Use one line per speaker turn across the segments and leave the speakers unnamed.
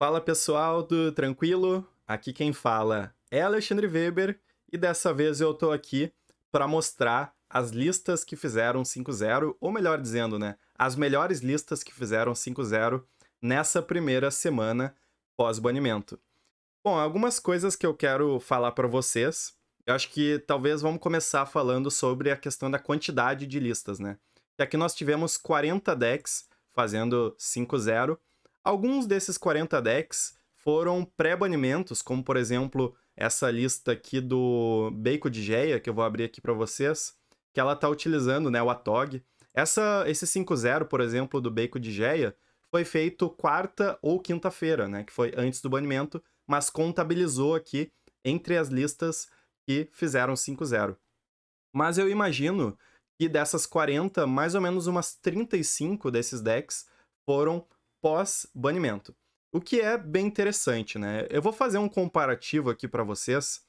Fala pessoal do Tranquilo, aqui quem fala é Alexandre Weber e dessa vez eu tô aqui para mostrar as listas que fizeram 5-0, ou melhor dizendo, né, as melhores listas que fizeram 5-0 nessa primeira semana pós-banimento. Bom, algumas coisas que eu quero falar para vocês. Eu acho que talvez vamos começar falando sobre a questão da quantidade de listas, né? Que aqui nós tivemos 40 decks fazendo 5-0 Alguns desses 40 decks foram pré-banimentos, como por exemplo essa lista aqui do Bacon de Geia, que eu vou abrir aqui para vocês, que ela tá utilizando, né, o Atog. Essa, esse 5-0, por exemplo, do Bacon de Geia, foi feito quarta ou quinta-feira, né, que foi antes do banimento, mas contabilizou aqui entre as listas que fizeram 5-0. Mas eu imagino que dessas 40, mais ou menos umas 35 desses decks foram pós-banimento. O que é bem interessante, né? Eu vou fazer um comparativo aqui para vocês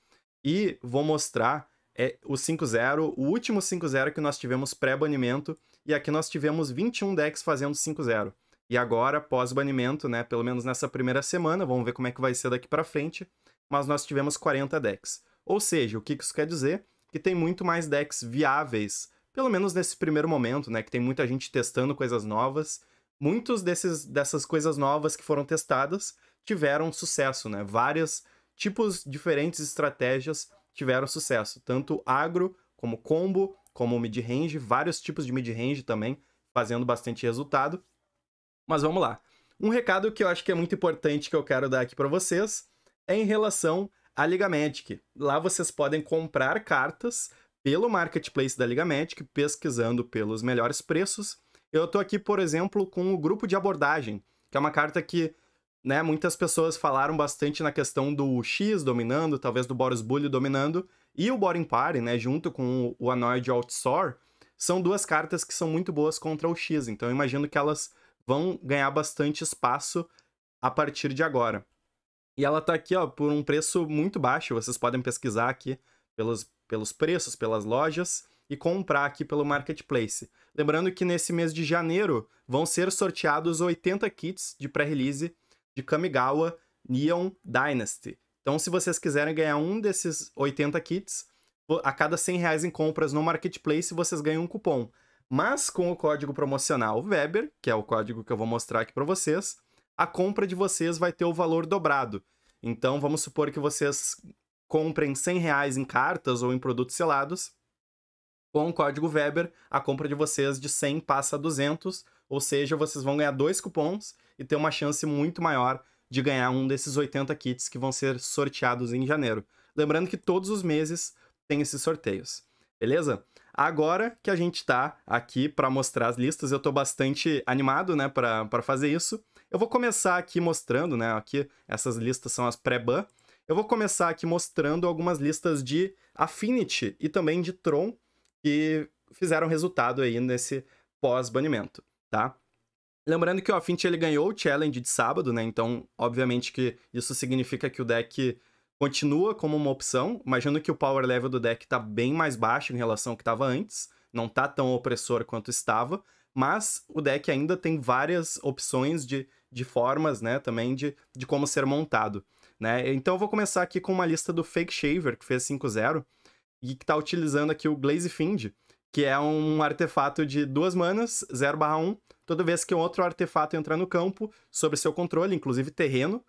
e vou mostrar é, o 5-0, o último 5-0 que nós tivemos pré-banimento, e aqui nós tivemos 21 decks fazendo 5-0. E agora, pós-banimento, né, pelo menos nessa primeira semana, vamos ver como é que vai ser daqui para frente, mas nós tivemos 40 decks. Ou seja, o que isso quer dizer? Que tem muito mais decks viáveis, pelo menos nesse primeiro momento, né, que tem muita gente testando coisas novas, muitos desses, dessas coisas novas que foram testadas tiveram sucesso, né? Vários tipos diferentes de estratégias tiveram sucesso, tanto agro como combo, como mid-range, vários tipos de mid-range também fazendo bastante resultado. Mas vamos lá. Um recado que eu acho que é muito importante que eu quero dar aqui para vocês é em relação à Liga Magic. Lá vocês podem comprar cartas pelo marketplace da Liga Magic, pesquisando pelos melhores preços eu tô aqui, por exemplo, com o grupo de abordagem, que é uma carta que, né, muitas pessoas falaram bastante na questão do X dominando, talvez do Boris Bully dominando, e o Boring Party, né, junto com o Anoid Outsore, são duas cartas que são muito boas contra o X, então eu imagino que elas vão ganhar bastante espaço a partir de agora. E ela tá aqui, ó, por um preço muito baixo, vocês podem pesquisar aqui pelos, pelos preços, pelas lojas e comprar aqui pelo Marketplace. Lembrando que nesse mês de janeiro vão ser sorteados 80 kits de pré-release de Kamigawa Neon Dynasty. Então, se vocês quiserem ganhar um desses 80 kits, a cada 100 reais em compras no Marketplace, vocês ganham um cupom. Mas com o código promocional Weber, que é o código que eu vou mostrar aqui para vocês, a compra de vocês vai ter o valor dobrado. Então, vamos supor que vocês comprem 100 reais em cartas ou em produtos selados, com o código Weber, a compra de vocês de 100 passa a 200, ou seja, vocês vão ganhar dois cupons e ter uma chance muito maior de ganhar um desses 80 kits que vão ser sorteados em janeiro. Lembrando que todos os meses tem esses sorteios, beleza? Agora que a gente está aqui para mostrar as listas, eu estou bastante animado, né, para fazer isso. Eu vou começar aqui mostrando, né, aqui essas listas são as pré-ban. Eu vou começar aqui mostrando algumas listas de Affinity e também de Tron, que fizeram resultado aí nesse pós-banimento, tá? Lembrando que o Affinity ele ganhou o challenge de sábado, né? Então, obviamente que isso significa que o deck continua como uma opção. Imagino que o power level do deck tá bem mais baixo em relação ao que estava antes, não tá tão opressor quanto estava, mas o deck ainda tem várias opções de, de formas, né, também de, de como ser montado, né? Então eu vou começar aqui com uma lista do Fake Shaver, que fez 5-0, e que tá utilizando aqui o Glaze Find, que é um artefato de duas manas, 0/1, toda vez que um outro artefato entrar no campo, sobre seu controle, inclusive terreno,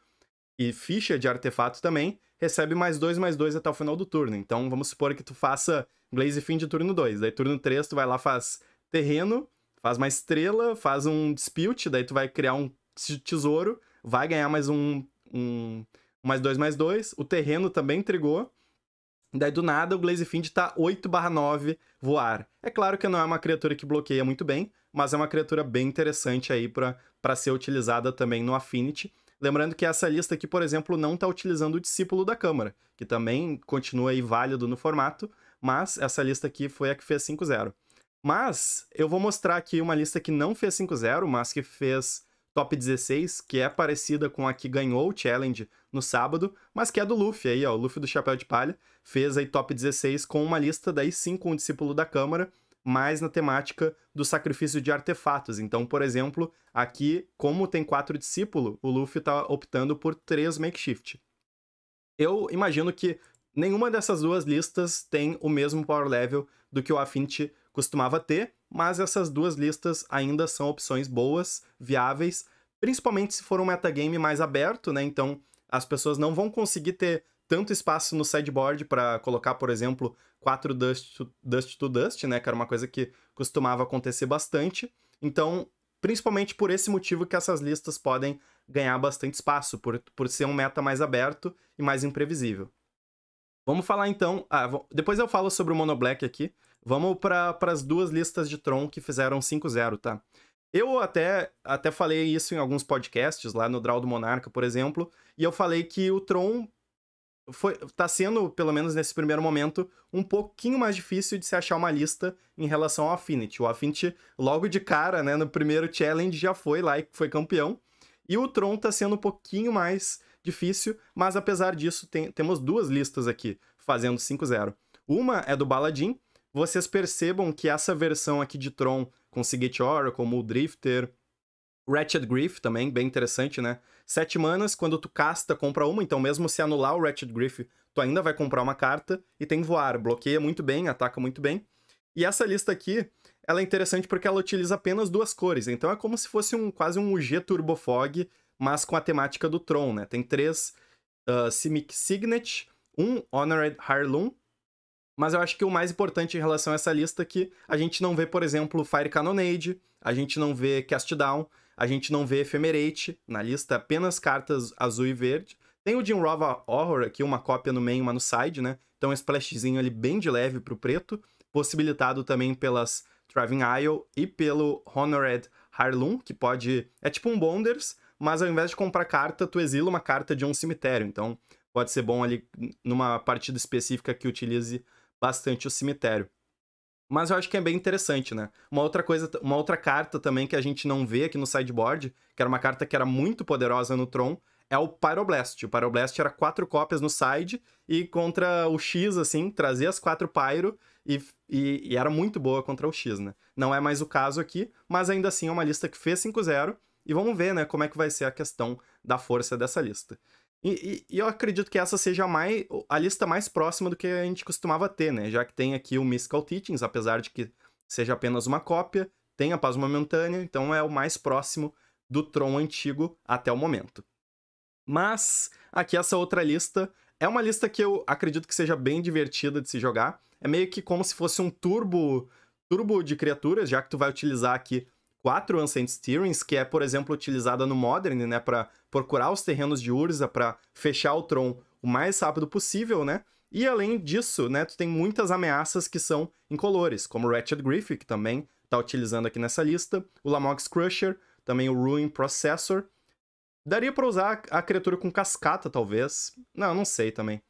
e ficha de artefato também, recebe mais dois, mais dois até o final do turno. Então vamos supor que tu faça Glaze Find turno 2, daí turno 3 tu vai lá, faz terreno, faz uma estrela, faz um dispute, daí tu vai criar um tesouro, vai ganhar mais um, um mais dois, mais dois, o terreno também trigou. Daí do nada o Glaze Find tá 8 9 voar. É claro que não é uma criatura que bloqueia muito bem, mas é uma criatura bem interessante aí para ser utilizada também no Affinity. Lembrando que essa lista aqui, por exemplo, não está utilizando o Discípulo da Câmara, que também continua aí válido no formato, mas essa lista aqui foi a que fez 5-0. Mas eu vou mostrar aqui uma lista que não fez 5-0, mas que fez top 16, que é parecida com a que ganhou o challenge no sábado, mas que é do Luffy aí, ó, o Luffy do Chapéu de Palha, fez aí top 16 com uma lista daí sim com o discípulo da Câmara, mais na temática do sacrifício de artefatos. Então, por exemplo, aqui, como tem quatro discípulos, o Luffy tá optando por três makeshift. Eu imagino que nenhuma dessas duas listas tem o mesmo power level do que o Affinity costumava ter, mas essas duas listas ainda são opções boas, viáveis, principalmente se for um metagame mais aberto, né? Então, as pessoas não vão conseguir ter tanto espaço no sideboard para colocar, por exemplo, quatro dust to, dust to Dust, né? Que era uma coisa que costumava acontecer bastante. Então, principalmente por esse motivo que essas listas podem ganhar bastante espaço, por, por ser um meta mais aberto e mais imprevisível. Vamos falar então. Ah, depois eu falo sobre o Monoblack aqui. Vamos para as duas listas de Tron que fizeram 5-0, tá? Eu até, até falei isso em alguns podcasts, lá no Draw do Monarca, por exemplo, e eu falei que o Tron foi, tá sendo, pelo menos nesse primeiro momento, um pouquinho mais difícil de se achar uma lista em relação ao Affinity. O Affinity, logo de cara, né, no primeiro challenge, já foi lá e foi campeão. E o Tron tá sendo um pouquinho mais difícil, mas apesar disso, tem, temos duas listas aqui fazendo 5-0. Uma é do Baladin. Vocês percebam que essa versão aqui de Tron como o Drifter, Ratchet Griff também, bem interessante, né? Sete manas, quando tu casta, compra uma, então mesmo se anular o Ratchet Griff, tu ainda vai comprar uma carta e tem voar, bloqueia muito bem, ataca muito bem. E essa lista aqui, ela é interessante porque ela utiliza apenas duas cores, então é como se fosse um quase um UG Turbofog, mas com a temática do Tron, né? Tem três uh, Simic Signet, um Honored Heirloom mas eu acho que o mais importante em relação a essa lista é que a gente não vê, por exemplo, Fire Cannonade, a gente não vê Cast Down, a gente não vê Ephemerate na lista, apenas cartas azul e verde. Tem o Jinrova Horror aqui, uma cópia no main, uma no side, né? Então um splashzinho ali bem de leve pro preto, possibilitado também pelas Thriving Isle e pelo Honored Harlum, que pode... É tipo um Bonders, mas ao invés de comprar carta, tu exila uma carta de um cemitério. Então pode ser bom ali numa partida específica que utilize bastante o cemitério. Mas eu acho que é bem interessante, né? Uma outra coisa, uma outra carta também que a gente não vê aqui no sideboard, que era uma carta que era muito poderosa no Tron, é o Pyroblast. O Pyroblast era quatro cópias no side e contra o X, assim, trazia as quatro Pyro e, e, e era muito boa contra o X, né? Não é mais o caso aqui, mas ainda assim é uma lista que fez 5-0 e vamos ver, né, como é que vai ser a questão da força dessa lista. E, e, e, eu acredito que essa seja mais, a lista mais próxima do que a gente costumava ter, né? Já que tem aqui o Mystical Teachings, apesar de que seja apenas uma cópia, tem a Paz Momentânea, então é o mais próximo do Tron antigo até o momento. Mas aqui essa outra lista é uma lista que eu acredito que seja bem divertida de se jogar. É meio que como se fosse um turbo turbo de criaturas, já que tu vai utilizar aqui 4 Ancient Steerings, que é, por exemplo, utilizada no Modern, né, para procurar os terrenos de Urza, para fechar o Tron o mais rápido possível, né? E além disso, né, tu tem muitas ameaças que são incolores, como o Ratchet Griffith, que também tá utilizando aqui nessa lista, o Lamox Crusher, também o Ruin Processor. Daria para usar a criatura com cascata, talvez. Não, não sei também.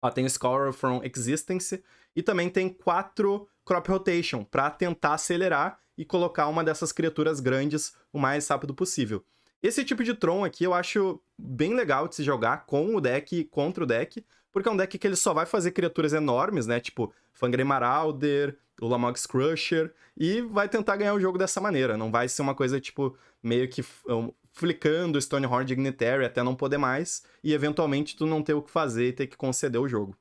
Ó, ah, tem o Scour from Existence e também tem quatro Crop Rotation para tentar acelerar e colocar uma dessas criaturas grandes o mais rápido possível. Esse tipo de Tron aqui eu acho bem legal de se jogar com o deck contra o deck, porque é um deck que ele só vai fazer criaturas enormes, né? Tipo Fangre Marauder, o Crusher, e vai tentar ganhar o jogo dessa maneira. Não vai ser uma coisa, tipo, meio que um, flicando Stonehorn Dignitary até não poder mais, e eventualmente tu não ter o que fazer e ter que conceder o jogo.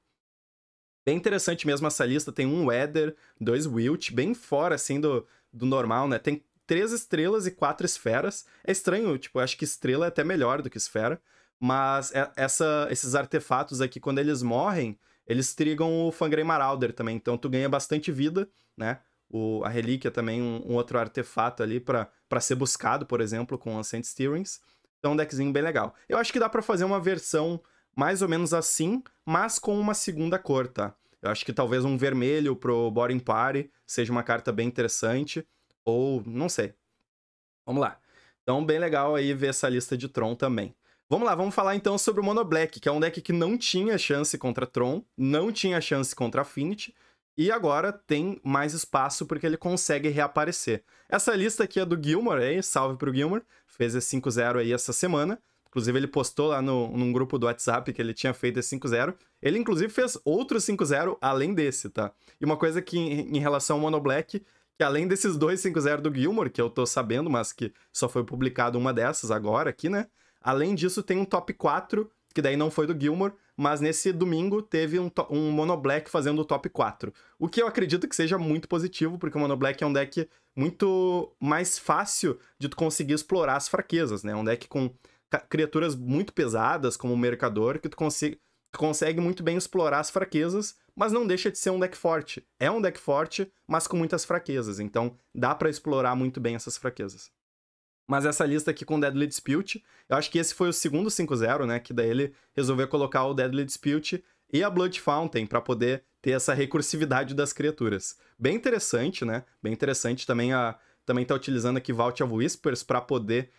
Bem interessante mesmo essa lista, tem um Weather, dois Wilt, bem fora, assim, do, do normal, né? Tem três estrelas e quatro esferas. É estranho, tipo, eu acho que estrela é até melhor do que esfera. Mas é, essa, esses artefatos aqui, quando eles morrem, eles trigam o Fangrey Marauder também. Então tu ganha bastante vida, né? O, a relíquia é também, um, um outro artefato ali para ser buscado, por exemplo, com Ascent Steerings. Então, é um deckzinho bem legal. Eu acho que dá para fazer uma versão mais ou menos assim, mas com uma segunda cor, tá? Eu acho que talvez um vermelho pro Boring Party seja uma carta bem interessante, ou não sei. Vamos lá. Então, bem legal aí ver essa lista de Tron também. Vamos lá, vamos falar então sobre o Mono Black, que é um deck que não tinha chance contra Tron, não tinha chance contra Affinity, e agora tem mais espaço porque ele consegue reaparecer. Essa lista aqui é do Gilmore, aí, salve pro Gilmore, fez esse 5-0 aí essa semana. Inclusive, ele postou lá no, num grupo do WhatsApp que ele tinha feito esse 5-0. Ele, inclusive, fez outro 5-0 além desse, tá? E uma coisa que, em, relação ao Mono Black, que além desses dois 5-0 do Gilmore, que eu tô sabendo, mas que só foi publicado uma dessas agora aqui, né? Além disso, tem um top 4, que daí não foi do Gilmore, mas nesse domingo teve um, um Mono Black fazendo o top 4. O que eu acredito que seja muito positivo, porque o Mono Black é um deck muito mais fácil de tu conseguir explorar as fraquezas, né? Um deck com criaturas muito pesadas, como o Mercador, que tu consegue muito bem explorar as fraquezas, mas não deixa de ser um deck forte. É um deck forte, mas com muitas fraquezas, então dá para explorar muito bem essas fraquezas. Mas essa lista aqui com Deadly Dispute, eu acho que esse foi o segundo 5-0, né, que daí ele resolveu colocar o Deadly Dispute e a Blood Fountain para poder ter essa recursividade das criaturas. Bem interessante, né? Bem interessante também a também tá utilizando aqui Vault of Whispers para poder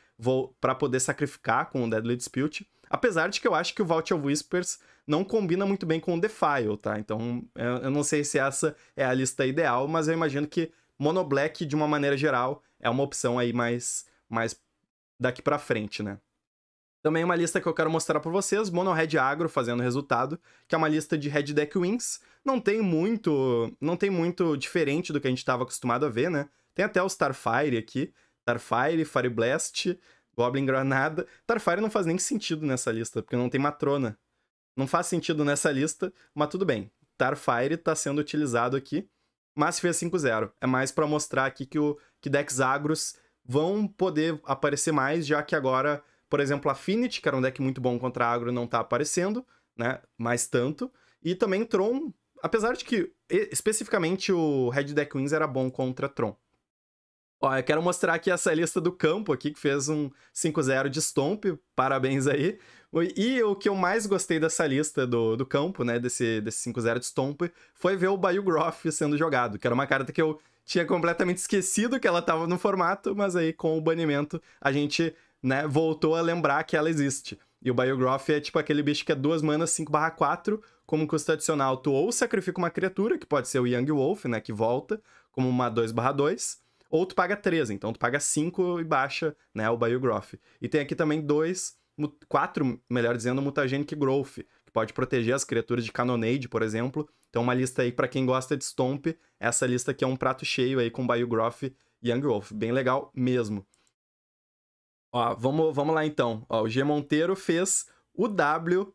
para poder sacrificar com o Deadly Dispute. Apesar de que eu acho que o Vault of Whispers não combina muito bem com o Defile, tá? Então, eu não sei se essa é a lista ideal, mas eu imagino que Mono Black, de uma maneira geral, é uma opção aí mais, mais daqui para frente, né? Também uma lista que eu quero mostrar para vocês, Mono Red Agro fazendo resultado, que é uma lista de Red Deck Wins. Não tem muito, não tem muito diferente do que a gente estava acostumado a ver, né? Tem até o Starfire aqui, Tarfire, Fire Blast, Goblin Granada. Tarfire não faz nem sentido nessa lista, porque não tem matrona. Não faz sentido nessa lista, mas tudo bem. Tarfire tá sendo utilizado aqui, mas fez 5-0. É mais para mostrar aqui que, o, que decks agros vão poder aparecer mais, já que agora, por exemplo, Affinity, que era um deck muito bom contra agro, não tá aparecendo, né? Mais tanto. E também Tron, apesar de que especificamente o Red Deck Wins era bom contra Tron. Ó, eu quero mostrar aqui essa lista do campo aqui, que fez um 5-0 de stomp, parabéns aí. E o que eu mais gostei dessa lista do, do campo, né, desse, desse 5-0 de stomp, foi ver o Bayou Groff sendo jogado, que era uma carta que eu tinha completamente esquecido que ela estava no formato, mas aí com o banimento a gente, né, voltou a lembrar que ela existe. E o Groff é tipo aquele bicho que é duas manas 5/4, como custo adicional, tu ou sacrifica uma criatura, que pode ser o Young Wolf, né, que volta, como uma 2/2, ou tu paga 13, então tu paga 5 e baixa, né, o Biogroth. E tem aqui também dois, quatro, melhor dizendo, Mutagenic Growth, que pode proteger as criaturas de Cannonade, por exemplo. Então uma lista aí para quem gosta de Stomp, essa lista aqui é um prato cheio aí com Biogroth e Young Wolf. Bem legal mesmo. Ó, vamos, vamos lá então. Ó, o G Monteiro fez o W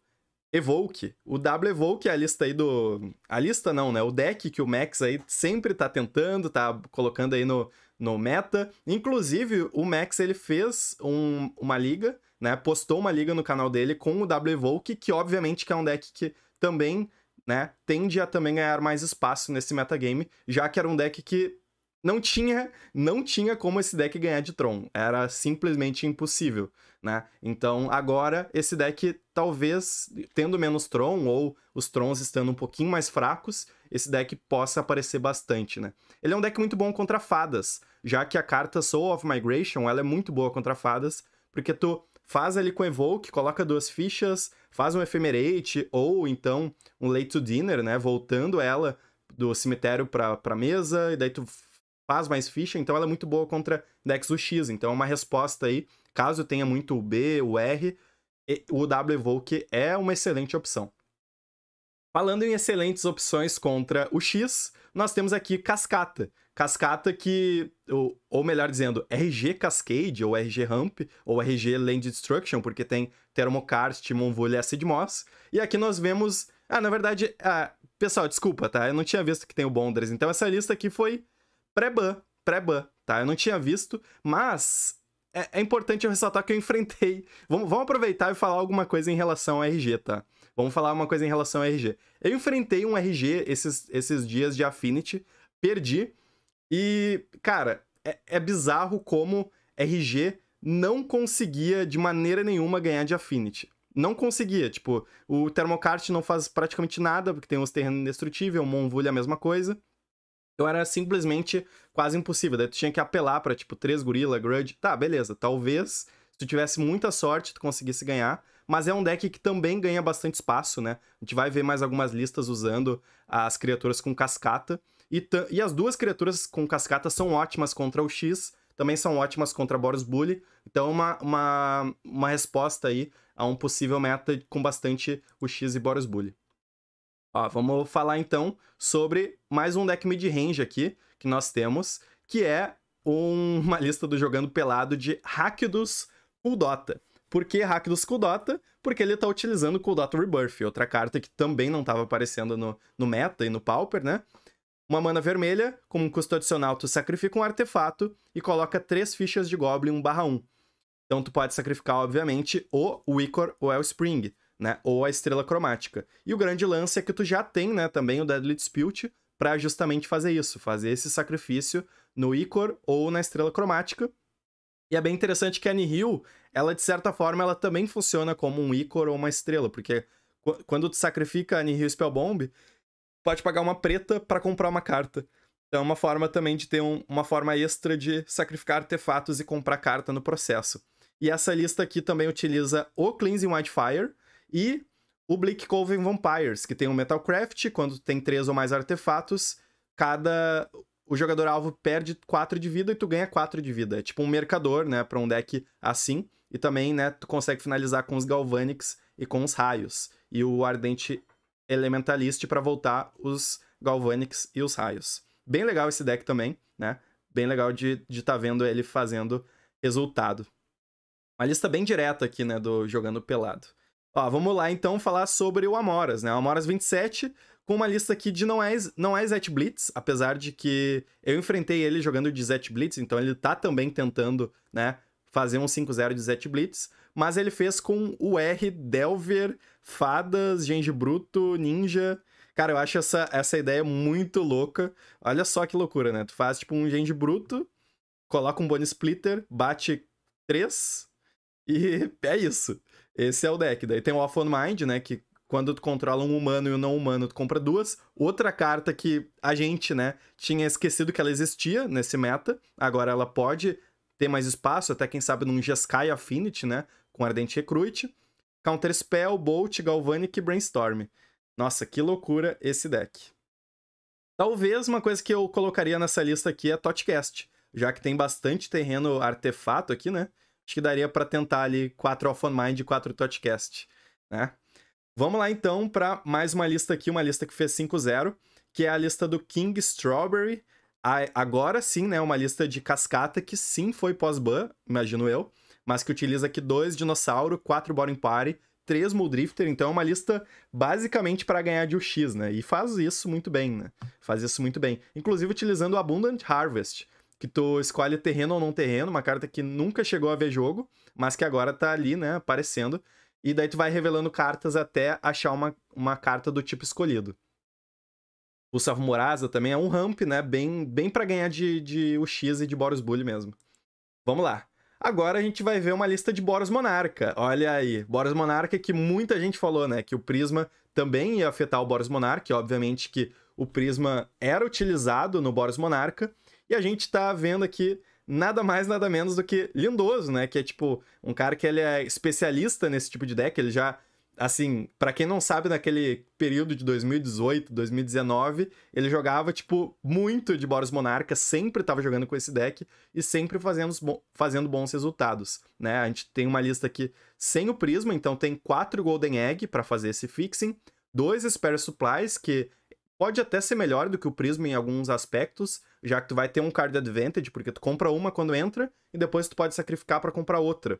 Evoke. O W Evoke é a lista aí do. A lista não, né? O deck que o Max aí sempre tá tentando, tá colocando aí no, no meta. Inclusive, o Max ele fez um, uma liga, né? Postou uma liga no canal dele com o W Evoke, que obviamente que é um deck que também, né, tende a também ganhar mais espaço nesse metagame, já que era um deck que não tinha, não tinha como esse deck ganhar de Tron. Era simplesmente impossível, né? Então, agora esse deck talvez tendo menos Tron ou os Trons estando um pouquinho mais fracos, esse deck possa aparecer bastante, né? Ele é um deck muito bom contra fadas, já que a carta Soul of Migration, ela é muito boa contra fadas, porque tu faz ali com Evoke, coloca duas fichas, faz um Ephemerate ou então um Late to Dinner, né, voltando ela do cemitério para pra mesa, e daí tu faz mais ficha, então ela é muito boa contra decks do X Então é uma resposta aí, caso tenha muito o B, o R, o W Evoke é uma excelente opção. Falando em excelentes opções contra o X, nós temos aqui Cascata. Cascata que, ou, ou melhor dizendo, RG Cascade, ou RG Ramp, ou RG Land Destruction, porque tem Thermokarst, Monvulha e Acid Moss. E aqui nós vemos... Ah, na verdade... Ah, pessoal, desculpa, tá? Eu não tinha visto que tem o Bondras. Então essa lista aqui foi pré-ban, pré-ban, tá? Eu não tinha visto, mas é, é, importante eu ressaltar que eu enfrentei. Vamos, vamos aproveitar e falar alguma coisa em relação ao RG, tá? Vamos falar uma coisa em relação ao RG. Eu enfrentei um RG esses, esses dias de Affinity, perdi, e, cara, é, é bizarro como RG não conseguia de maneira nenhuma ganhar de Affinity não conseguia. Tipo, o Thermocart não faz praticamente nada, porque tem os terrenos indestrutíveis, o Monvulha é a mesma coisa. Então era simplesmente quase impossível. Daí tu tinha que apelar para tipo, três gorila, grudge. Tá, beleza. Talvez, se tu tivesse muita sorte, tu conseguisse ganhar. Mas é um deck que também ganha bastante espaço, né? A gente vai ver mais algumas listas usando as criaturas com cascata. E, e as duas criaturas com cascata são ótimas contra o X, também são ótimas contra Boros Bully. Então uma, uma, uma resposta aí a um possível meta com bastante o X e Boros Bully. Ó, vamos falar então sobre mais um deck mid-range aqui que nós temos, que é um, uma lista do Jogando Pelado de Rakdos Kuldota. Por que Rakdos Kuldota? Porque ele está utilizando Kuldota Rebirth, outra carta que também não estava aparecendo no, no meta e no Pauper, né? Uma mana vermelha, com um custo adicional, tu sacrifica um artefato e coloca três fichas de Goblin 1/1. Então tu pode sacrificar, obviamente, o Wicor ou Spring né? Ou a estrela cromática. E o grande lance é que tu já tem, né, também o Deadly Dispute para justamente fazer isso, fazer esse sacrifício no Icor ou na estrela cromática. E é bem interessante que a Nihil, ela de certa forma, ela também funciona como um Icor ou uma estrela, porque quando tu sacrifica a Nihil Spellbomb, pode pagar uma preta para comprar uma carta. Então é uma forma também de ter um, uma forma extra de sacrificar artefatos e comprar carta no processo. E essa lista aqui também utiliza o Cleansing Wildfire, e o Bleak Coven Vampires, que tem um Metalcraft, quando tem três ou mais artefatos, cada. O jogador alvo perde 4 de vida e tu ganha 4 de vida. É tipo um mercador, né? Pra um deck assim. E também, né? Tu consegue finalizar com os Galvanics e com os raios. E o Ardente Elementalist para voltar os Galvanics e os raios. Bem legal esse deck também, né? Bem legal de estar de tá vendo ele fazendo resultado. Uma lista bem direta aqui, né? Do Jogando Pelado. Ó, vamos lá então falar sobre o Amoras, né? O Amoras 27, com uma lista aqui de não é, não é Zet Blitz, apesar de que eu enfrentei ele jogando de Zet Blitz, então ele tá também tentando, né, fazer um 5-0 de Zet Blitz, mas ele fez com o R, Delver, Fadas, Genji Bruto, Ninja. Cara, eu acho essa, essa ideia muito louca. Olha só que loucura, né? Tu faz tipo um Genji Bruto, coloca um Bone Splitter, bate 3 e é isso. Esse é o deck. Daí tem o Off on Mind, né? Que quando tu controla um humano e um não humano, tu compra duas. Outra carta que a gente, né, tinha esquecido que ela existia nesse meta. Agora ela pode ter mais espaço, até quem sabe num Jeskai Affinity, né? Com Ardente Recruit. Counter Spell, Bolt, Galvanic e Brainstorm. Nossa, que loucura esse deck. Talvez uma coisa que eu colocaria nessa lista aqui é Totcast, já que tem bastante terreno artefato aqui, né? acho que daria para tentar ali 4 Off On Mind e 4 Touchcast, né? Vamos lá então para mais uma lista aqui, uma lista que fez 5-0, que é a lista do King Strawberry. Agora sim, né? Uma lista de cascata que sim foi pós-ban, imagino eu, mas que utiliza aqui dois dinossauro, quatro Boring Party, três Muldrifter, então é uma lista basicamente para ganhar de UX, né? E faz isso muito bem, né? Faz isso muito bem. Inclusive utilizando o Abundant Harvest, que tu escolhe terreno ou não terreno, uma carta que nunca chegou a ver jogo, mas que agora tá ali, né, aparecendo. E daí tu vai revelando cartas até achar uma, uma carta do tipo escolhido. O moraza também é um ramp, né? Bem, bem para ganhar de, de x e de Boros Bully mesmo. Vamos lá. Agora a gente vai ver uma lista de Boros Monarca. Olha aí. Boros Monarca que muita gente falou, né? Que o Prisma também ia afetar o Boros Monarca. Obviamente que o Prisma era utilizado no Boros Monarca. E a gente tá vendo aqui nada mais, nada menos do que Lindoso, né? Que é tipo um cara que ele é especialista nesse tipo de deck, ele já assim, para quem não sabe, naquele período de 2018, 2019, ele jogava tipo muito de Boros Monarca, sempre tava jogando com esse deck e sempre fazendo, fazendo bons resultados, né? A gente tem uma lista aqui sem o prisma, então tem quatro Golden Egg para fazer esse fixing, dois Spare Supplies que Pode até ser melhor do que o Prisma em alguns aspectos, já que tu vai ter um card advantage, porque tu compra uma quando entra e depois tu pode sacrificar para comprar outra.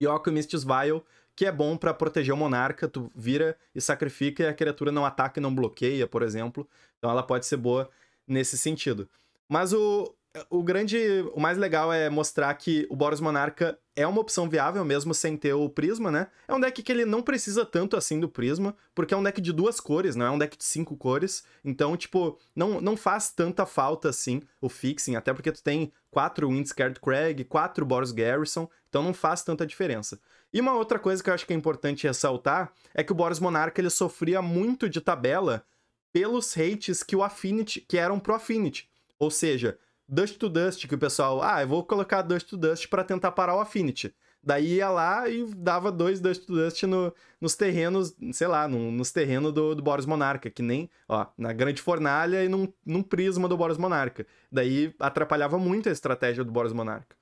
E o Alchemist's Vial, que é bom para proteger o monarca, tu vira e sacrifica e a criatura não ataca e não bloqueia, por exemplo. Então ela pode ser boa nesse sentido. Mas o, o grande. O mais legal é mostrar que o Boros Monarca é uma opção viável, mesmo sem ter o Prisma, né? É um deck que ele não precisa tanto assim do Prisma, porque é um deck de duas cores, não é um deck de cinco cores. Então, tipo, não, não faz tanta falta assim o fixing, até porque tu tem quatro Windscared Craig, quatro Boros Garrison, então não faz tanta diferença. E uma outra coisa que eu acho que é importante ressaltar é que o Boros Monarca ele sofria muito de tabela pelos hates que o Affinity, que eram pro Affinity. Ou seja, Dust to Dust, que o pessoal, ah, eu vou colocar Dust to Dust para tentar parar o Affinity. Daí ia lá e dava dois Dust to Dust no, nos terrenos, sei lá, no, nos terrenos do, do, Boris Monarca, que nem, ó, na grande fornalha e num, num prisma do Boris Monarca. Daí atrapalhava muito a estratégia do Boris Monarca.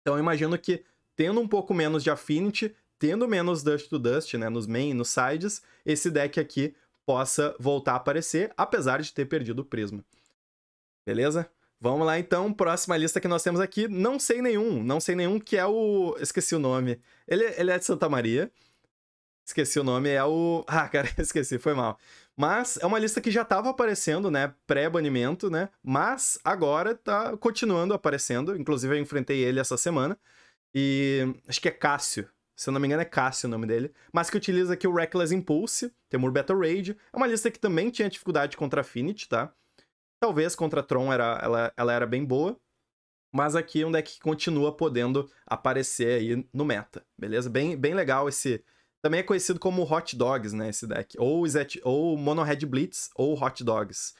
Então eu imagino que, tendo um pouco menos de Affinity, tendo menos Dust to Dust, né, nos main, nos sides, esse deck aqui possa voltar a aparecer, apesar de ter perdido o prisma. Beleza? Vamos lá então, próxima lista que nós temos aqui, não sei nenhum, não sei nenhum, que é o... esqueci o nome. Ele, ele é de Santa Maria, esqueci o nome, é o... Ah, cara, esqueci, foi mal. Mas é uma lista que já estava aparecendo, né, pré-banimento, né, mas agora tá continuando aparecendo, inclusive eu enfrentei ele essa semana, e acho que é Cássio, se eu não me engano é Cássio o nome dele, mas que utiliza aqui o Reckless Impulse, Temur Battle Rage, é uma lista que também tinha dificuldade contra Affinity, tá? Talvez contra Tron era, ela, ela era bem boa, mas aqui é um deck que continua podendo aparecer aí no meta, beleza? Bem, bem legal esse. Também é conhecido como Hot Dogs, né? Esse deck. Ou, Zet, ou Mono Red Blitz ou Hot Dogs.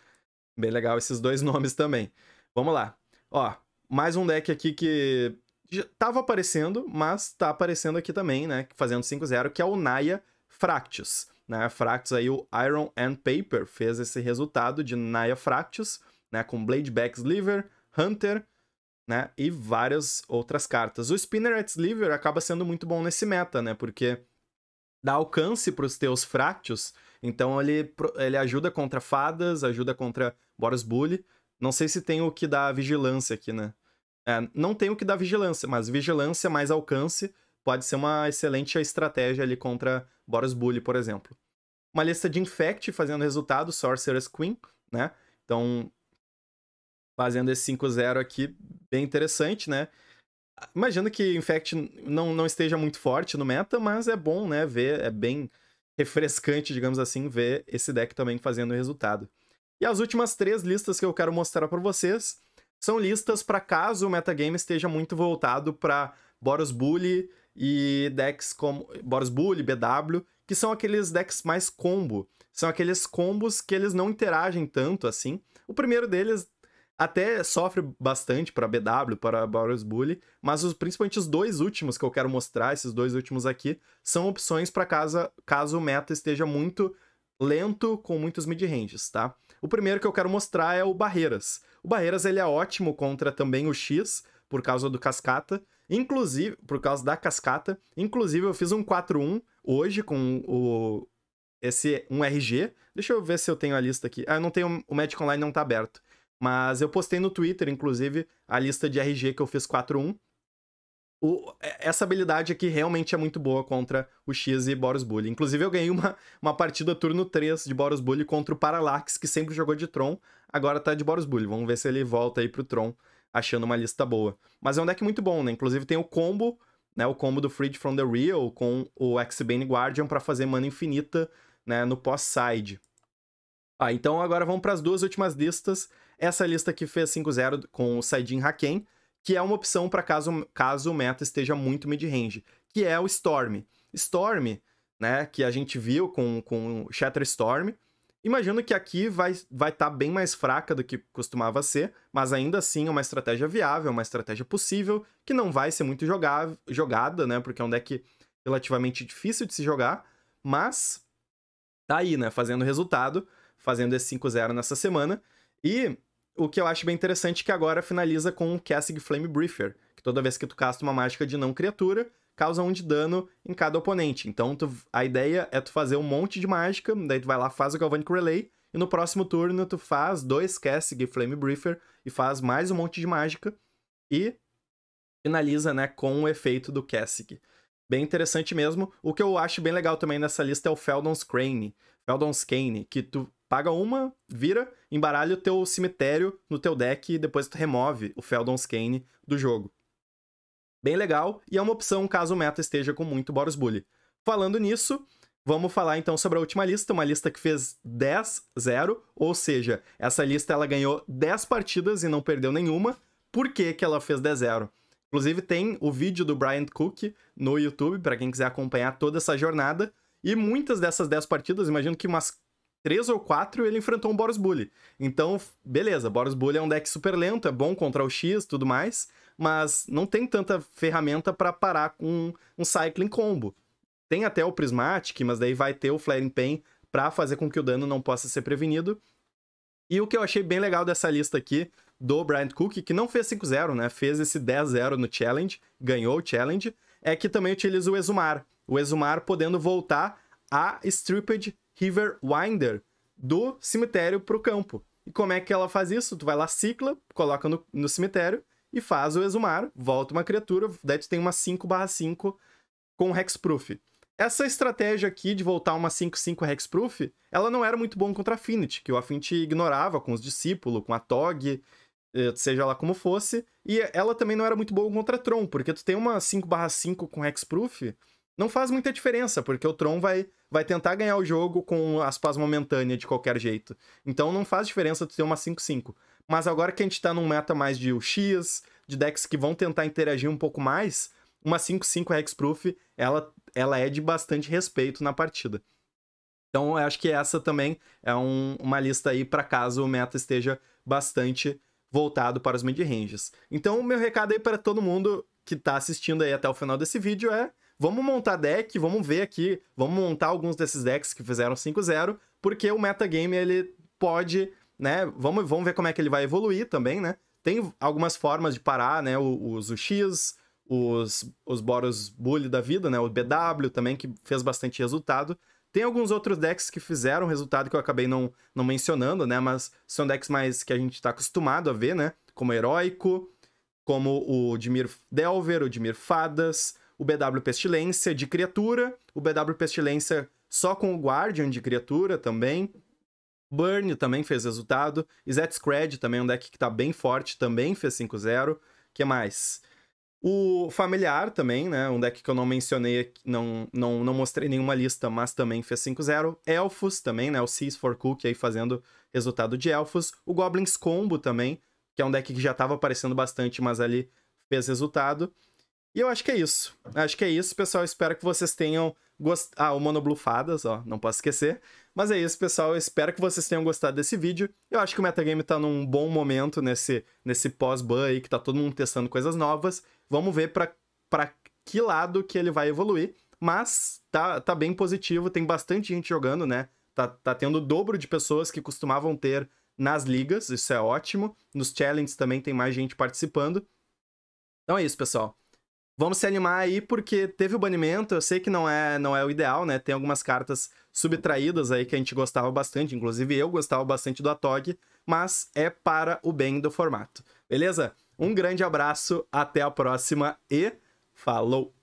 Bem legal esses dois nomes também. Vamos lá. Ó, mais um deck aqui que já tava aparecendo, mas tá aparecendo aqui também, né? Fazendo 5-0, que é o Naya Fractus. Né? Fractus aí, o Iron and Paper fez esse resultado de Naya Fractus, né? Com Bladeback Sliver, Hunter, né? E várias outras cartas. O Spinneret Sliver acaba sendo muito bom nesse meta, né? Porque dá alcance para os teus Fractus, então ele, ele ajuda contra fadas, ajuda contra Boros Bully. Não sei se tem o que dá vigilância aqui, né? É, não tem o que dá vigilância, mas vigilância mais alcance pode ser uma excelente estratégia ali contra Boros Bully, por exemplo. Uma lista de Infect fazendo resultado, Sorceress Queen, né? Então, fazendo esse 5-0 aqui, bem interessante, né? Imagino que Infect não, não esteja muito forte no meta, mas é bom, né? Ver, é bem refrescante, digamos assim, ver esse deck também fazendo resultado. E as últimas três listas que eu quero mostrar para vocês são listas para caso o metagame esteja muito voltado para Boros Bully, e decks como Boris Bully, BW, que são aqueles decks mais combo. São aqueles combos que eles não interagem tanto assim. O primeiro deles até sofre bastante para BW, para Boris Bully, mas os, principalmente os dois últimos que eu quero mostrar, esses dois últimos aqui, são opções para caso, caso o meta esteja muito lento com muitos mid-ranges, tá? O primeiro que eu quero mostrar é o Barreiras. O Barreiras ele é ótimo contra também o X, por causa do Cascata, Inclusive, por causa da cascata. Inclusive, eu fiz um 4-1 hoje com o. Esse um RG. Deixa eu ver se eu tenho a lista aqui. Ah, eu não tenho. O Magic Online não tá aberto. Mas eu postei no Twitter, inclusive, a lista de RG que eu fiz 4-1. O, é, essa habilidade aqui realmente é muito boa contra o X e Boros Bully. Inclusive, eu ganhei uma, uma partida turno 3 de Boros Bully contra o Parallax, que sempre jogou de Tron, agora tá de Boros Bully. Vamos ver se ele volta aí pro Tron achando uma lista boa. Mas é um deck muito bom, né? Inclusive tem o combo, né? O combo do Freed from the Real com o X-Bane Guardian para fazer mana infinita, né? No pós-side. Ah, então agora vamos para as duas últimas listas. Essa lista que fez 5-0 com o Saidin Haken, que é uma opção para caso, caso o meta esteja muito mid-range, que é o Storm. Storm, né? Que a gente viu com, com Shatter Storm Imagino que aqui vai estar vai tá bem mais fraca do que costumava ser, mas ainda assim é uma estratégia viável, uma estratégia possível, que não vai ser muito jogada, né? Porque é um deck relativamente difícil de se jogar, mas tá aí, né? Fazendo resultado, fazendo esse 5-0 nessa semana. E o que eu acho bem interessante é que agora finaliza com o Cassig Flame Briefer, que toda vez que tu casta uma mágica de não criatura, causa um de dano em cada oponente. Então tu, a ideia é tu fazer um monte de mágica, daí tu vai lá, faz o Galvanic Relay, e no próximo turno tu faz dois Castig Flame Briefer e faz mais um monte de mágica e finaliza, né, com o efeito do Cassig. Bem interessante mesmo. O que eu acho bem legal também nessa lista é o Feldon's Crane, Feldon's Cane, que tu paga uma, vira, embaralha o teu cemitério no teu deck e depois tu remove o Feldon's Cane do jogo. Bem legal e é uma opção caso o meta esteja com muito Boros Bully. Falando nisso, vamos falar então sobre a última lista, uma lista que fez 10-0, ou seja, essa lista ela ganhou 10 partidas e não perdeu nenhuma. Por que, que ela fez 10-0? Inclusive tem o vídeo do Brian Cook no YouTube para quem quiser acompanhar toda essa jornada. E muitas dessas 10 partidas, imagino que umas três ou quatro ele enfrentou um Boros Bully. Então, beleza, Boros Bully é um deck super lento, é bom contra o X tudo mais, mas não tem tanta ferramenta para parar com um, um Cycling Combo. Tem até o Prismatic, mas daí vai ter o Flaring Pain para fazer com que o dano não possa ser prevenido. E o que eu achei bem legal dessa lista aqui do Brian Cook, que não fez 5-0, né? Fez esse 10-0 no Challenge, ganhou o Challenge, é que também utiliza o Exumar. O Exumar podendo voltar a Stripped River Winder do cemitério para o campo. E como é que ela faz isso? Tu vai lá, cicla, coloca no, no cemitério e faz o exumar, volta uma criatura, daí tu tem uma 5/5 com Hexproof. Essa estratégia aqui de voltar uma 5/5 Hexproof, ela não era muito bom contra a Affinity, que o Affinity ignorava com os discípulos, com a Tog, eh, seja lá como fosse, e ela também não era muito boa contra Tron, porque tu tem uma 5/5 com Hexproof, não faz muita diferença, porque o Tron vai, vai tentar ganhar o jogo com as paz momentâneas de qualquer jeito. Então não faz diferença tu ter uma 5-5. Mas agora que a gente tá num meta mais de UX, de decks que vão tentar interagir um pouco mais, uma 5-5 Hexproof, ela, ela é de bastante respeito na partida. Então eu acho que essa também é um, uma lista aí para caso o meta esteja bastante voltado para os mid-ranges. Então o meu recado aí para todo mundo que tá assistindo aí até o final desse vídeo é vamos montar deck, vamos ver aqui, vamos montar alguns desses decks que fizeram 5-0, porque o metagame ele pode, né? Vamos, vamos ver como é que ele vai evoluir também, né? Tem algumas formas de parar, né? Os UX, os, os Boros Bully da vida, né? O BW também, que fez bastante resultado. Tem alguns outros decks que fizeram resultado que eu acabei não, não mencionando, né? Mas são decks mais que a gente está acostumado a ver, né? Como Heróico, como o Dimir Delver, o Dimir Fadas, o BW Pestilência de criatura, o BW Pestilência só com o Guardian de criatura também. Burn também fez resultado. Zet Scred também, um deck que tá bem forte, também fez 5-0. que mais? O Familiar também, né? Um deck que eu não mencionei, não, não, não mostrei nenhuma lista, mas também fez 5-0. Elfos também, né? O Seas for Cook aí fazendo resultado de Elfos. O Goblins Combo também, que é um deck que já tava aparecendo bastante, mas ali fez resultado. E eu acho que é isso. Acho que é isso, pessoal. Espero que vocês tenham gostado. Ah, o Monoblufadas, ó, não posso esquecer. Mas é isso, pessoal. espero que vocês tenham gostado desse vídeo. Eu acho que o metagame tá num bom momento nesse, nesse pós-ban aí, que tá todo mundo testando coisas novas. Vamos ver pra, pra que lado que ele vai evoluir. Mas tá, tá bem positivo, tem bastante gente jogando, né? Tá, tá tendo o dobro de pessoas que costumavam ter nas ligas, isso é ótimo. Nos challenges também tem mais gente participando. Então é isso, pessoal vamos se animar aí, porque teve o banimento. Eu sei que não é, não é o ideal, né? Tem algumas cartas subtraídas aí que a gente gostava bastante. Inclusive, eu gostava bastante do Atog, mas é para o bem do formato. Beleza? Um grande abraço, até a próxima e falou!